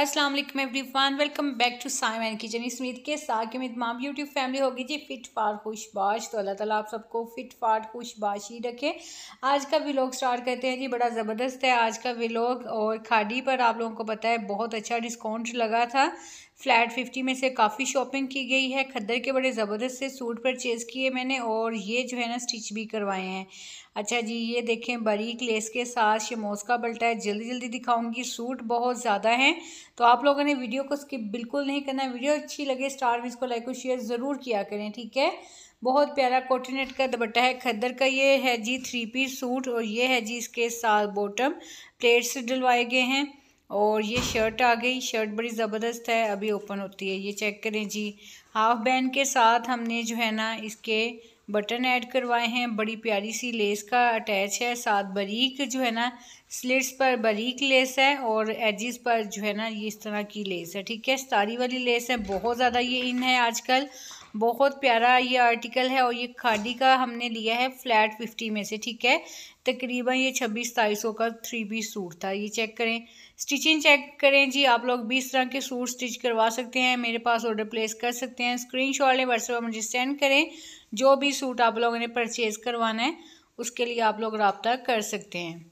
अस्सलाम वालेकुम everyone welcome back to Saim and kitchen इस उम्मीद के साथ कि मेरी तमाम यूट्यूब फैमिली होगी जी फिट फाट खुशबाश तो अल्लाह ताला आप सबको फिट खुश खुशबाश ही रखे आज का व्लॉग स्टार्ट करते हैं जी बड़ा ज़बरदस्त है आज का व्लॉग और खाडी पर आप लोगों को पता है बहुत अच्छा डिस्काउंट लगा था फ्लैट फिफ्टी में से काफ़ी शॉपिंग की गई है खद्दर के बड़े ज़बरदस्त से सूट परचेज़ किए मैंने और ये जो है ना स्टिच भी करवाए हैं अच्छा जी ये देखें बारीक लेस के साथ शमोस का बल्टा है जल्दी जल्दी दिखाऊंगी सूट बहुत ज़्यादा हैं तो आप लोगों ने वीडियो को स्किप बिल्कुल नहीं करना वीडियो अच्छी लगे स्टार में इसको लाइक और शेयर ज़रूर किया करें ठीक है बहुत प्यारा कॉटनेट का दुपट्टा है खद्दर का ये है जी थ्री पीस सूट और ये है जी इसके साथ बॉटम प्लेट्स डलवाए गए हैं और ये शर्ट आ गई शर्ट बड़ी ज़बरदस्त है अभी ओपन होती है ये चेक करें जी हाफ बैंड के साथ हमने जो है ना इसके बटन ऐड करवाए हैं बड़ी प्यारी सी लेस का अटैच है साथ बारीक जो है ना स्लिट्स पर बारीक लेस है और एजिस पर जो है ना ये इस तरह की लेस है ठीक है स्तारी वाली लेस है बहुत ज़्यादा ये इन है आजकल बहुत प्यारा ये आर्टिकल है और ये खादी का हमने लिया है फ्लैट फिफ्टी में से ठीक है तकरीबन ये छब्बीस सताईस सौ का थ्री पीस सूट था ये चेक करें स्टिचिंग चेक करें जी आप लोग बीस तरह के सूट स्टिच करवा सकते हैं मेरे पास ऑर्डर प्लेस कर सकते हैं स्क्रीन शॉट लें व्हाट्सएप मुझे सेंड करें जो भी सूट आप लोगों ने परचेज़ करवाना है उसके लिए आप लोग रबता कर सकते हैं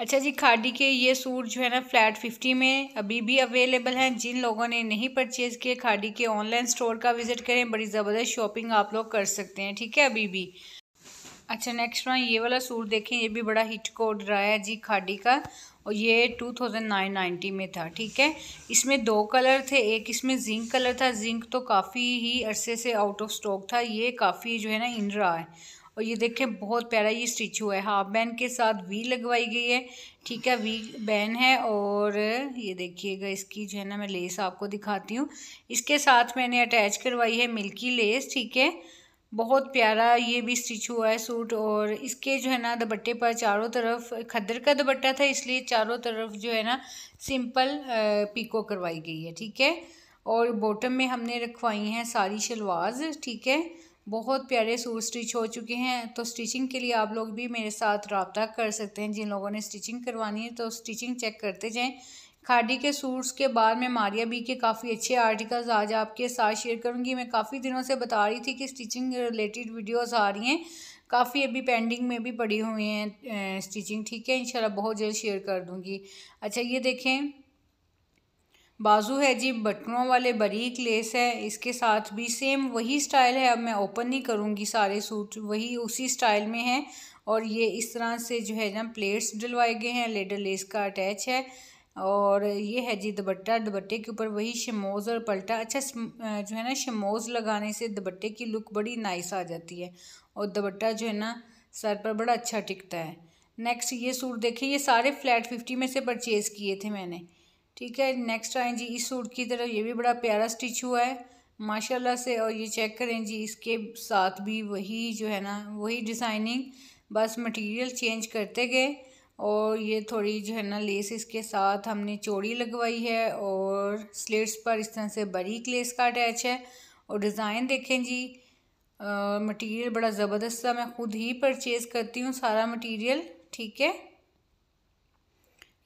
अच्छा जी खादी के ये सूट जो है ना फ्लैट फिफ्टी में अभी भी अवेलेबल हैं जिन लोगों ने नहीं परचेज़ किए खादी के ऑनलाइन स्टोर का विज़िट करें बड़ी ज़बरदस्त शॉपिंग आप लोग कर सकते हैं ठीक है अभी भी अच्छा नेक्स्ट वन ये वाला सूट देखें ये भी बड़ा हिट कोड रहा है जी खाडी का और ये टू थाउजेंड नाइन नाइन्टी में था ठीक है इसमें दो कलर थे एक इसमें जिंक कलर था जिंक तो काफ़ी ही अरसे से आउट ऑफ स्टॉक था ये काफ़ी जो है ना इन रहा है और ये देखें बहुत प्यारा ये स्टिच हुआ है हाफ बैन के साथ वी लगवाई गई है ठीक है वी बैन है और ये देखिएगा इसकी जो है ना मैं लेस आपको दिखाती हूँ इसके साथ मैंने अटैच करवाई है मिल्की लेस ठीक है बहुत प्यारा ये भी स्टिच हुआ है सूट और इसके जो है ना दुपट्टे पर चारों तरफ खद्दर का दुपट्टा था इसलिए चारों तरफ जो है ना सिंपल पीको करवाई गई है ठीक है और बॉटम में हमने रखवाई हैं सारी शलवाज ठीक है बहुत प्यारे सूट स्टिच हो चुके हैं तो स्टिचिंग के लिए आप लोग भी मेरे साथ रबता कर सकते हैं जिन लोगों ने स्टिचिंग करवानी है तो स्टिचिंग चेक करते जाएं खाडी के सूट्स के बाद मैं मारिया बी के काफ़ी अच्छे आर्टिकल्स आज आपके साथ शेयर करूंगी मैं काफ़ी दिनों से बता रही थी कि स्टिचिंग रिलेटेड वीडियोस आ रही हैं काफ़ी अभी पेंडिंग में भी पड़ी हुई हैं स्टिचिंग ठीक है इंशाल्लाह बहुत जल्द शेयर कर दूंगी अच्छा ये देखें बाजू है जी बटनों वाले बारीक लेस है इसके साथ भी सेम वही स्टाइल है अब मैं ओपन नहीं करूँगी सारे सूट वही उसी स्टाइल में है और ये इस तरह से जो है ना प्लेट्स डलवाए गए हैं लेडर लेस का अटैच है और ये है जी दुपट्टा दुपट्टे के ऊपर वही शमोज़ और पलटा अच्छा जो है ना शमोज़ लगाने से दुपट्टे की लुक बड़ी नाइस आ जाती है और दुपट्टा जो है ना सर पर बड़ा अच्छा टिकता है नेक्स्ट ये सूट देखिए ये सारे फ्लैट फिफ्टी में से परचेज़ किए थे मैंने ठीक है नेक्स्ट आए जी इस सूट की तरफ ये भी बड़ा प्यारा स्टिच हुआ है माशाल्लाह से और ये चेक करें जी इसके साथ भी वही जो है ना वही डिज़ाइनिंग बस मटेरियल चेंज करते गए और ये थोड़ी जो है ना लेस इसके साथ हमने चोड़ी लगवाई है और स्लेट्स पर इस तरह से बारीक लेस का अटैच है और डिज़ाइन देखें जी मटेरियल बड़ा ज़बरदस्त सा मैं ख़ुद ही परचेज़ करती हूँ सारा मटेरियल ठीक है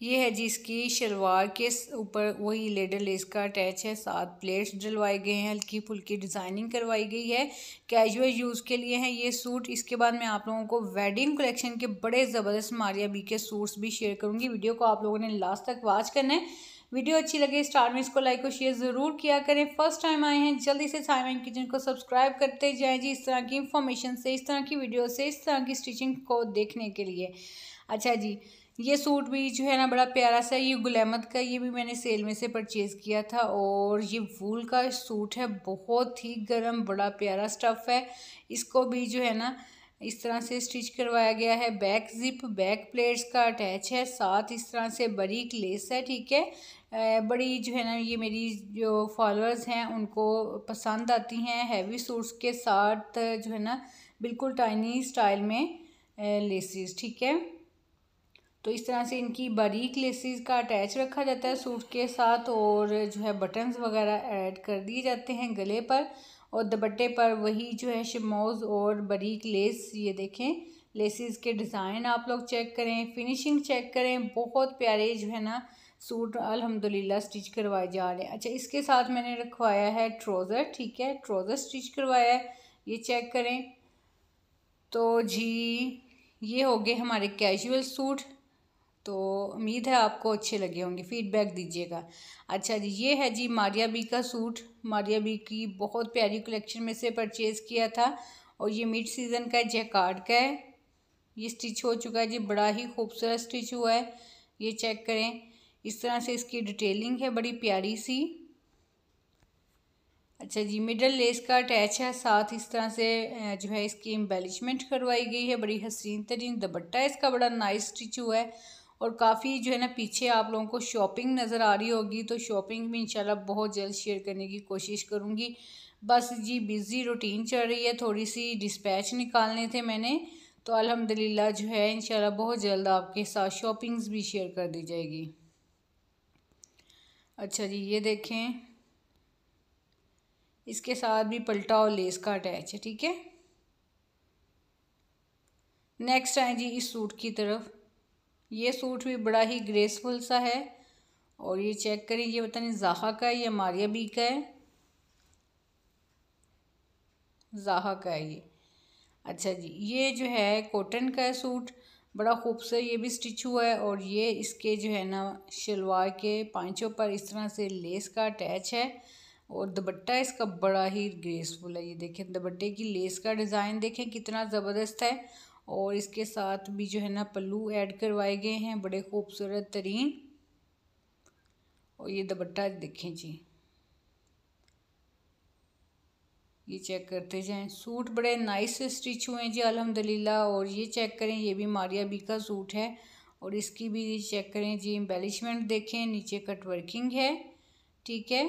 ये है जी इसकी शलवार के ऊपर वही लेडर लेस का अटैच है सात प्लेट्स डलवाए गए हैं हल्की फुल्की डिज़ाइनिंग करवाई गई है कैजुअल यूज़ के लिए है ये सूट इसके बाद मैं आप लोगों को वेडिंग कलेक्शन के बड़े ज़बरदस्त मारिया बी के सूट्स भी शेयर करूँगी वीडियो को आप लोगों ने लास्ट तक वॉच करना है वीडियो अच्छी लगे स्टार में इसको लाइक और शेयर ज़रूर किया करें फर्स्ट टाइम आए हैं जल्दी से साइमन किचन को सब्सक्राइब करते जाएं जी इस तरह की इन्फॉर्मेशन से इस तरह की वीडियो से इस तरह की स्टिचिंग को देखने के लिए अच्छा जी ये सूट भी जो है ना बड़ा प्यारा सा ये गुलामत का ये भी मैंने सेल में से परचेज़ किया था और ये वूल का सूट है बहुत ही गर्म बड़ा प्यारा स्टफ़ है इसको भी जो है ना इस तरह से स्टिच करवाया गया है बैक जिप बैक प्लेट्स का अटैच है साथ इस तरह से बरीक लेस है ठीक है बड़ी जो है ना ये मेरी जो फॉलोअर्स हैं उनको पसंद आती हैं हैवी सूट्स के साथ जो है ना बिल्कुल टाइनी स्टाइल में लेसिस ठीक है तो इस तरह से इनकी बारीक लेसिस का अटैच रखा जाता है सूट के साथ और जो है बटन्स वगैरह ऐड कर दिए जाते हैं गले पर और दुपट्टे पर वही जो है शमोज़ और बारीक लेस ये देखें लेसिस के डिज़ाइन आप लोग चेक करें फिनिशिंग चेक करें बहुत प्यारे जो है ना सूट अल्हम्दुलिल्लाह स्टिच करवाए जा रहे हैं अच्छा इसके साथ मैंने रखवाया है ट्रोज़र ठीक है ट्रोज़र स्टिच करवाया है ये चेक करें तो जी ये हो गए हमारे कैजुअल सूट तो उम्मीद है आपको अच्छे लगे होंगे फीडबैक दीजिएगा अच्छा जी ये है जी मारिया बी का सूट मारिया बी की बहुत प्यारी कलेक्शन में से परचेज़ किया था और ये मिड सीज़न का जैकार्ड का है ये स्टिच हो चुका है जी बड़ा ही खूबसूरत स्टिच हुआ है ये चेक करें इस तरह से इसकी डिटेलिंग है बड़ी प्यारी सी अच्छा जी मिडल लेस का अटैच है साथ इस तरह से जो है इसकी एम्बेलिशमेंट करवाई गई है बड़ी हसीन तरीन दुपट्टा इसका बड़ा नाइस स्टिच हुआ है और काफ़ी जो है ना पीछे आप लोगों को शॉपिंग नज़र आ रही होगी तो शॉपिंग भी इंशाल्लाह बहुत जल्द शेयर करने की कोशिश करूँगी बस जी बिज़ी रूटीन चल रही है थोड़ी सी डिस्पैच निकालने थे मैंने तो अल्हम्दुलिल्लाह जो है इंशाल्लाह बहुत जल्द आपके साथ शॉपिंग्स भी शेयर कर दी जाएगी अच्छा जी ये देखें इसके साथ भी पलटा और लेस का अटैच है ठीक है नेक्स्ट आए जी इस सूट की तरफ ये सूट भी बड़ा ही ग्रेसफुल सा है और ये चेक करें ये पता नहीं जहा का है या मारिया बी का है जहा का है ये अच्छा जी ये जो है कॉटन का है सूट बड़ा खूबसूरत ये भी स्टिच हुआ है और ये इसके जो है ना शलवार के पाँचों पर इस तरह से लेस का अटैच है और दुपट्टा इसका बड़ा ही ग्रेसफुल है ये देखें दुपट्टे की लेस का डिज़ाइन देखें कितना ज़बरदस्त है और इसके साथ भी जो है ना पल्लू ऐड करवाए गए हैं बड़े खूबसूरत तरीन और ये दुपट्टा देखें जी ये चेक करते जाएं सूट बड़े नाइस स्टिच हुए हैं जी अलहमदिल्ला और ये चेक करें ये भी मारिया बी का सूट है और इसकी भी चेक करें जी एम्बेलिशमेंट देखें नीचे कट वर्किंग है ठीक है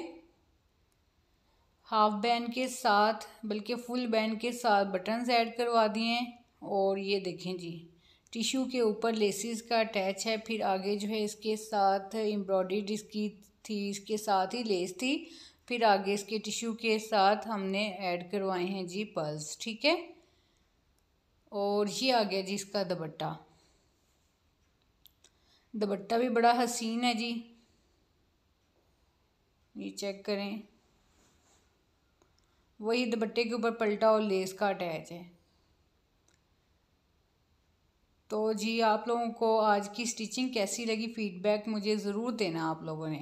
हाफ बैंड के साथ बल्कि फुल बैंड के साथ बटन्स ऐड करवा दिए हैं और ये देखें जी टिश्यू के ऊपर लेसिस का अटैच है फिर आगे जो है इसके साथ एम्ब्रॉयड इसकी थी इसके साथ ही लेस थी फिर आगे इसके टिश्यू के साथ हमने ऐड करवाए हैं जी पल्स ठीक है और ये आ गया जी इसका दुपट्टा दुपट्टा भी बड़ा हसीन है जी ये चेक करें वही दुपट्टे के ऊपर पलटा और लेस का अटैच है तो जी आप लोगों को आज की स्टिचिंग कैसी लगी फीडबैक मुझे ज़रूर देना आप लोगों ने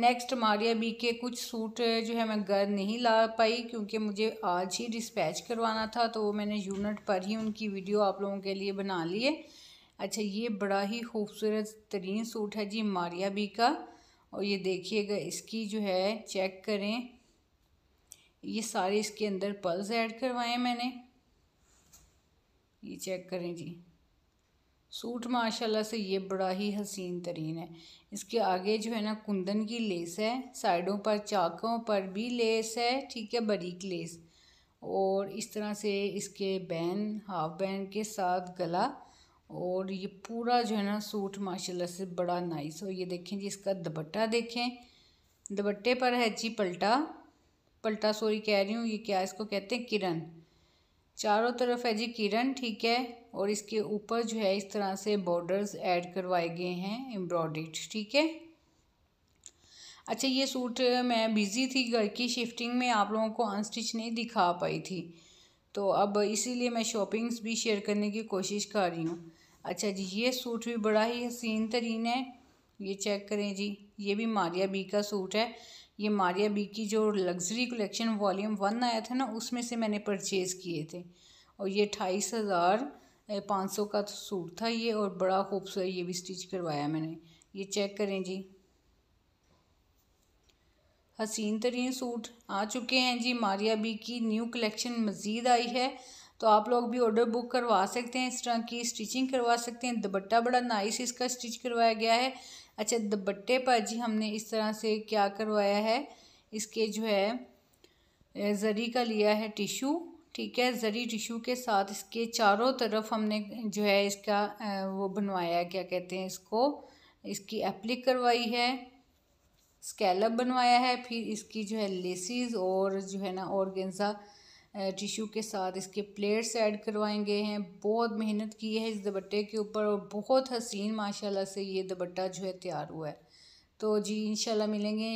नेक्स्ट मारिया बी के कुछ सूट जो है मैं घर नहीं ला पाई क्योंकि मुझे आज ही डिस्पैच करवाना था तो वो मैंने यूनिट पर ही उनकी वीडियो आप लोगों के लिए बना लिए अच्छा ये बड़ा ही खूबसूरत तरीन सूट है जी मारिया बी का और ये देखिएगा इसकी जो है चेक करें ये सारे इसके अंदर पल्स ऐड करवाए मैंने ये चेक करें जी सूट माशाल्लाह से ये बड़ा ही हसीन तरीन है इसके आगे जो है ना कुंदन की लेस है साइडों पर चाकों पर भी लेस है ठीक है बरीक लेस और इस तरह से इसके बैन हाफ बैन के साथ गला और ये पूरा जो है ना सूट माशाल्लाह से बड़ा नाइस और ये देखें जी इसका दुपट्टा देखें दुपट्टे पर है जी पलटा पलटा सॉरी कह रही हूँ ये क्या इसको कहते हैं किरण चारों तरफ है जी किरण ठीक है और इसके ऊपर जो है इस तरह से बॉर्डर्स ऐड करवाए गए हैं एम्ब्रॉयड ठीक है अच्छा ये सूट मैं बिज़ी थी घर की शिफ्टिंग में आप लोगों को अनस्टिच नहीं दिखा पाई थी तो अब इसीलिए मैं शॉपिंग्स भी शेयर करने की कोशिश कर रही हूँ अच्छा जी ये सूट भी बड़ा ही हसीन तरीन है ये चेक करें जी ये भी मारिया बी का सूट है ये मारिया बी की जो लग्जरी कलेक्शन वॉल्यूम वन आया था ना उसमें से मैंने परचेज़ किए थे और ये अठाईस हज़ार पाँच सौ का तो सूट था ये और बड़ा खूबसूरत ये भी स्टिच करवाया मैंने ये चेक करें जी हसीन तरीन सूट आ चुके हैं जी मारिया बी की न्यू कलेक्शन मज़ीद आई है तो आप लोग भी ऑर्डर बुक करवा सकते हैं इस तरह की स्टिचिंग करवा सकते हैं दुपट्टा बड़ा नाइस इसका स्टिच करवाया गया है अच्छा दुपट्टे पर जी हमने इस तरह से क्या करवाया है इसके जो है जरी का लिया है टिशू ठीक है जरी टिशू के साथ इसके चारों तरफ हमने जो है इसका वो बनवाया क्या कहते हैं इसको इसकी एप्लिक करवाई है स्कैलप बनवाया है फिर इसकी जो है लेसिस और जो है ना ऑर्गेंजा टिशू के साथ इसके प्लेट्स ऐड करवाए गए हैं बहुत मेहनत की है इस दुपट्टे के ऊपर और बहुत हसीन माशाल्लाह से ये दुपट्टा जो है तैयार हुआ है तो जी इंशाल्लाह मिलेंगे